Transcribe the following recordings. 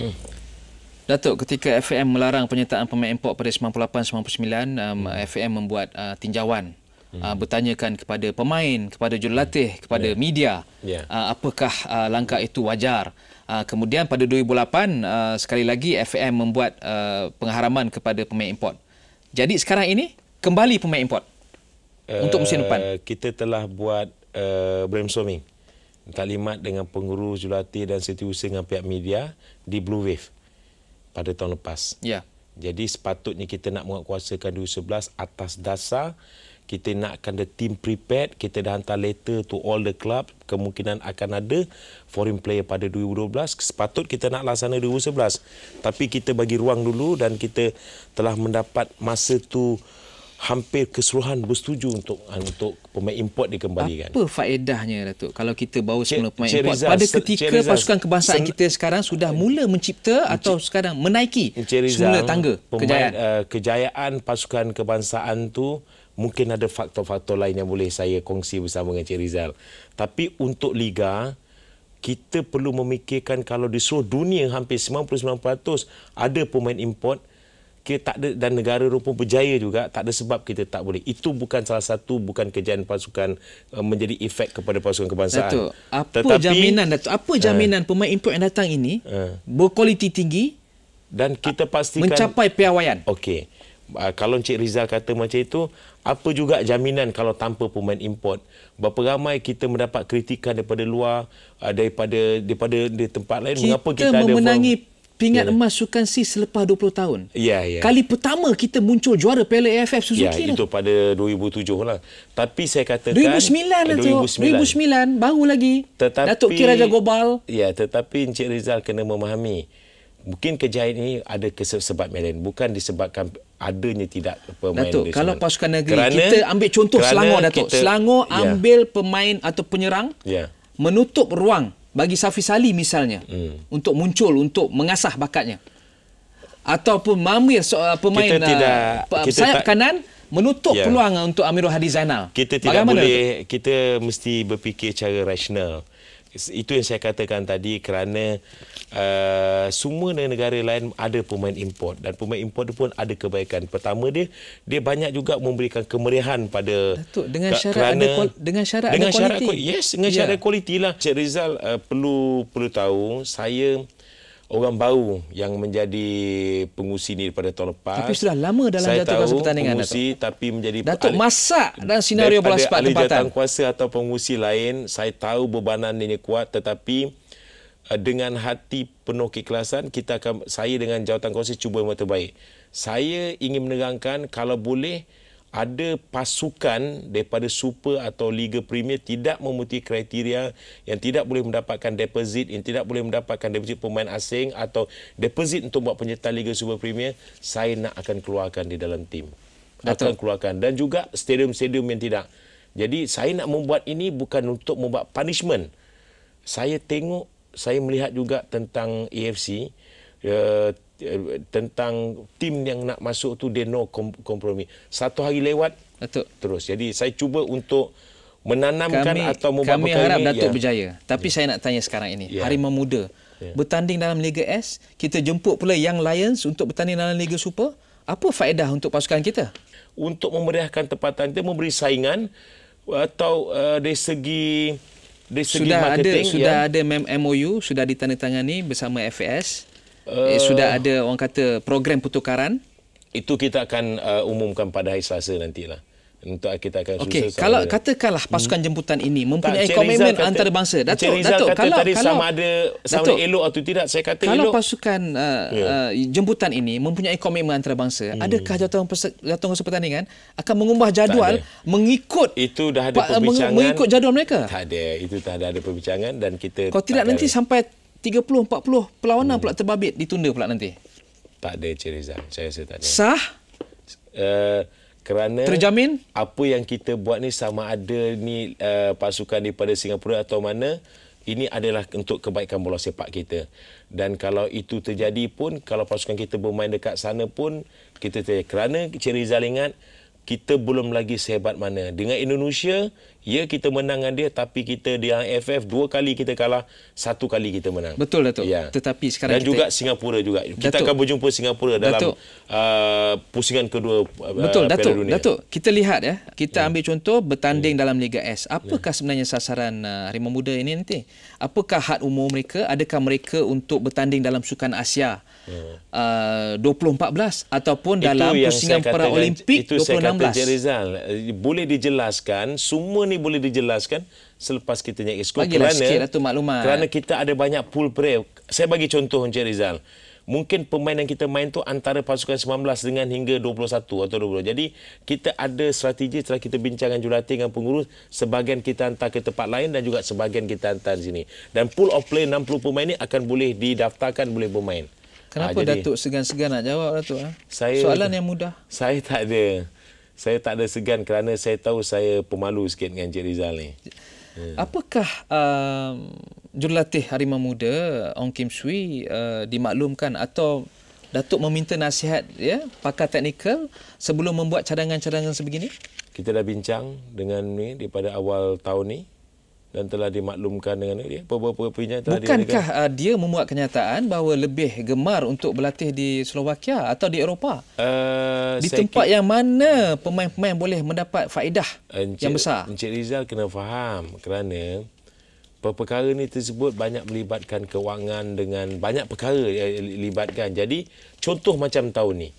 Hmm. Datuk, ketika FAM melarang penyertaan pemain import pada 98-99, um, hmm. FAM membuat uh, tinjauan hmm. uh, bertanyakan kepada pemain, kepada jurulatih, hmm. kepada yeah. media yeah. Uh, apakah uh, langkah itu wajar. Uh, kemudian pada 2008, uh, sekali lagi FAM membuat uh, pengharaman kepada pemain import. Jadi sekarang ini, kembali pemain import uh, untuk musim depan. Uh, kita telah buat uh, brainstorming taklimat dengan pengurus Julati dan setiausaha dengan pihak media di Blue Wave pada tahun lepas. Ya. Jadi sepatutnya kita nak menguatkuasakan 2011 atas dasar kita nakkan the team prepared, kita dah hantar letter to all the club, kemungkinan akan ada foreign player pada 2012, sepatut kita nak laksana 2011. Tapi kita bagi ruang dulu dan kita telah mendapat masa tu hampir keseluruhan bersetuju untuk ah, untuk pemain import dikembalikan. Apa faedahnya Datuk kalau kita bawa semula pemain import Rizal, pada ketika Rizal, pasukan kebangsaan kita sekarang sudah mula mencipta atau sekarang menaiki semula tangga pemain, kejayaan. Uh, kejayaan pasukan kebangsaan tu mungkin ada faktor-faktor lain yang boleh saya kongsi bersama dengan Cik Rizal. Tapi untuk liga kita perlu memikirkan kalau di seluruh dunia hampir 99% ada pemain import kita tak ada dan negara rupa berjaya juga tak ada sebab kita tak boleh itu bukan salah satu bukan kejadian pasukan uh, menjadi efek kepada pasukan kebangsaan Datuk, apa Tetapi, jaminan Datuk, apa eh. jaminan uh, pemain import yang datang ini uh, berkualiti tinggi dan kita pastikan mencapai piawaian okey uh, kalau Encik Rizal kata macam itu apa juga jaminan kalau tanpa pemain import berapa ramai kita mendapat kritikan daripada luar uh, daripada daripada di tempat lain kita mengapa kita memenangi pingat yeah. emas sukan C selepas 20 tahun. Ya, yeah, ya. Yeah. Kali pertama kita muncul juara Piala AFF Suzuki. Ya, yeah, itu pada 2007 lah. Tapi saya katakan... 2009 lah tu. 2009. 2009. Baru lagi. Tetapi... Datuk Kiraja Gobal. Ya, yeah, tetapi Encik Rizal kena memahami. Mungkin kejayaan ini ada kesebab Melen. Bukan disebabkan adanya tidak pemain Datuk, kalau pasukan negeri kerana, kita ambil contoh Selangor Datuk. Kita, Selangor ya. ambil yeah. pemain atau penyerang yeah. menutup ruang bagi Safi Salih misalnya hmm. untuk muncul untuk mengasah bakatnya ataupun Mamir so, uh, pemain kita uh, tidak, uh, kita sayap tak, kanan menutup ya. peluang untuk Amirul Hadi Zainal kita tidak Bagaimana boleh itu? kita mesti berfikir cara rasional itu yang saya katakan tadi kerana uh, semua negara-negara lain ada pemain import dan pemain import pun ada kebaikan. Pertama dia dia banyak juga memberikan kemeriahan pada Datuk, dengan syarat kerana, ada dengan syarat dengan ada syarat kualiti. Yes, dengan yeah. syarat ya. kualitilah. Cik Rizal uh, perlu perlu tahu saya orang baru yang menjadi pengusi ni daripada tahun lepas. Tapi sudah lama dalam jatuh kuasa pertandingan Datuk. Saya tahu tapi menjadi... Datuk, masak dan senario bola sepak tempatan. Daripada ahli kuasa atau pengusi lain, saya tahu bebanan ini kuat tetapi eh, dengan hati penuh keikhlasan kita akan saya dengan jawatan kuasa cuba yang terbaik. Saya ingin menerangkan kalau boleh ada pasukan daripada super atau liga premier tidak memenuhi kriteria yang tidak boleh mendapatkan deposit yang tidak boleh mendapatkan deposit pemain asing atau deposit untuk buat penyertaan liga super premier saya nak akan keluarkan di dalam tim Betul. akan keluarkan dan juga stadium-stadium yang tidak jadi saya nak membuat ini bukan untuk membuat punishment saya tengok saya melihat juga tentang AFC eh, tentang tim yang nak masuk tu dia no kompromi. Satu hari lewat Datuk. terus. Jadi saya cuba untuk menanamkan kami, atau membuat kami harap Datuk ya. berjaya. Tapi ya. saya nak tanya sekarang ini, ya. Harimau Muda ya. bertanding dalam Liga S, kita jemput pula Young Lions untuk bertanding dalam Liga Super. Apa faedah untuk pasukan kita? Untuk memeriahkan tempatan kita, memberi saingan atau uh, dari segi sudah ada, sudah ya. ada MOU sudah ditandatangani bersama FAS uh, eh, sudah ada orang kata program pertukaran? Itu kita akan uh, umumkan pada hari Selasa nanti lah Untuk kita akan Okey, kalau dia. katakanlah hmm. pasukan hmm. jemputan ini mempunyai tak, komitmen kata, antarabangsa. Datuk, Encik Datuk, kata kalau tadi kalau, sama ada sama Datuk, ada elok atau tidak, saya kata kalau elok. Kalau pasukan uh, yeah. uh, jemputan ini mempunyai komitmen antarabangsa, hmm. adakah Jabatan Jabatan Pertandingan akan mengubah jadual mengikut itu dah ada pa, perbincangan. Mengikut jadual mereka? Tak ada, itu dah ada perbincangan dan kita Kalau tidak nanti ada. sampai 30-40 perlawanan hmm. pula terbabit ditunda pula nanti? Tak ada Encik Rizal. Saya rasa tak ada. Sah? Uh, kerana terjamin apa yang kita buat ni sama ada ni uh, pasukan daripada Singapura atau mana ini adalah untuk kebaikan bola sepak kita dan kalau itu terjadi pun kalau pasukan kita bermain dekat sana pun kita terjadi kerana Cik Rizal ingat kita belum lagi sehebat mana. Dengan Indonesia, ya kita menang dengan dia tapi kita di AFF dua kali kita kalah, satu kali kita menang. Betul Datuk. Ya. Tetapi sekarang Dan kita Dan juga Singapura juga. Datuk. Kita akan berjumpa Singapura dalam Datuk. Uh, pusingan kedua uh, Betul uh, Datuk. Dunia. Datuk, kita lihat ya. Kita ya. ambil contoh bertanding ya. dalam Liga S. Apakah ya. sebenarnya sasaran uh, Harimau Muda ini nanti? Apakah had umur mereka? Adakah mereka untuk bertanding dalam sukan Asia? uh, 2014 ataupun itu dalam pusingan para olimpik 2016 saya kata Encik Rizal eh, boleh dijelaskan semua ni boleh dijelaskan selepas kita naik esko kerana, sikit lah kerana kita ada banyak pool prep saya bagi contoh Encik Rizal Mungkin pemain yang kita main tu antara pasukan 19 dengan hingga 21 atau 20. Jadi kita ada strategi setelah kita bincangkan jurulatih dengan pengurus. sebahagian kita hantar ke tempat lain dan juga sebahagian kita hantar di sini. Dan pool of play 60 pemain ini akan boleh didaftarkan boleh bermain. Kenapa ha, jadi, Datuk segan-segan nak jawab Datuk? Ha? Saya, Soalan yang mudah. Saya tak ada. Saya tak ada segan kerana saya tahu saya pemalu sikit dengan Encik Rizal ni. Apakah um, jurulatih Harimau Muda, Ong Kim Shui, uh, dimaklumkan atau Datuk meminta nasihat ya, pakar teknikal sebelum membuat cadangan-cadangan sebegini? Kita dah bincang dengan ni daripada awal tahun ni dan telah dimaklumkan dengan dia beberapa pinjaman telah Bukankah uh, dia memuat kenyataan bahawa lebih gemar untuk berlatih di Slovakia atau di Eropah? Uh, di tempat yang mana pemain-pemain boleh mendapat faedah Encik, yang besar? Encik Rizal kena faham kerana perkara ini tersebut banyak melibatkan kewangan dengan banyak perkara yang libatkan. Jadi contoh macam tahun ni.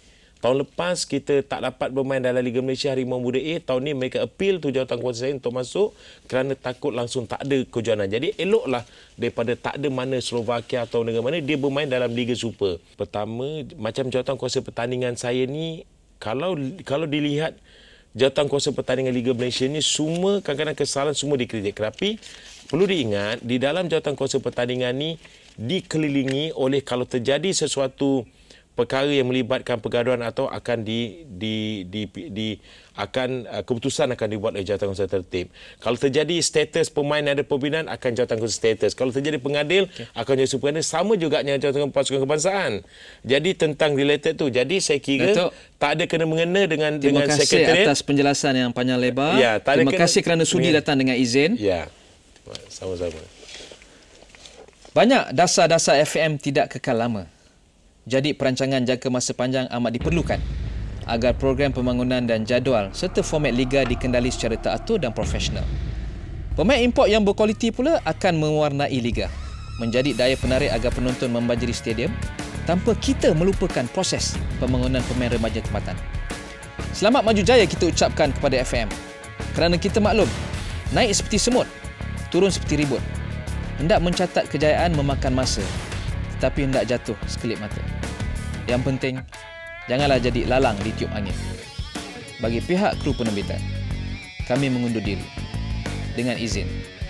Tahun lepas kita tak dapat bermain dalam Liga Malaysia Harimau Muda A. Tahun ni mereka appeal tu jawatan kuasa saya untuk masuk kerana takut langsung tak ada kejuanan. Jadi eloklah daripada tak ada mana Slovakia atau negara mana dia bermain dalam Liga Super. Pertama, macam jawatan kuasa pertandingan saya ni kalau kalau dilihat jawatan kuasa pertandingan Liga Malaysia ni semua kadang-kadang kesalahan semua dikritik. Tapi perlu diingat di dalam jawatan kuasa pertandingan ni dikelilingi oleh kalau terjadi sesuatu perkara yang melibatkan pergaduhan atau akan di di di, di, di akan uh, keputusan akan dibuat oleh jawatan kuasa tertib. Kalau terjadi status pemain ada pembinaan akan jawatan kuasa status. Kalau terjadi pengadil okay. akan jadi super sama juga dengan jawatan pasukan kebangsaan. Jadi tentang related tu. Jadi saya kira Datuk, tak ada kena mengena dengan dengan sekretariat. Terima kasih atas penjelasan yang panjang lebar. Ya, tak terima kasih kerana sudi ya. datang dengan izin. Ya. Sama-sama. Banyak dasar-dasar FM tidak kekal lama. Jadi perancangan jangka masa panjang amat diperlukan agar program pembangunan dan jadual serta format liga dikendali secara teratur dan profesional. Pemain import yang berkualiti pula akan mewarnai liga, menjadi daya penarik agar penonton membanjiri stadium tanpa kita melupakan proses pembangunan pemain remaja tempatan. Selamat maju jaya kita ucapkan kepada FM. Kerana kita maklum, naik seperti semut, turun seperti ribut. Hendak mencatat kejayaan memakan masa tapi hendak jatuh sekelip mata. Yang penting, janganlah jadi lalang di tiup angin. Bagi pihak kru penerbitan, kami mengundur diri dengan izin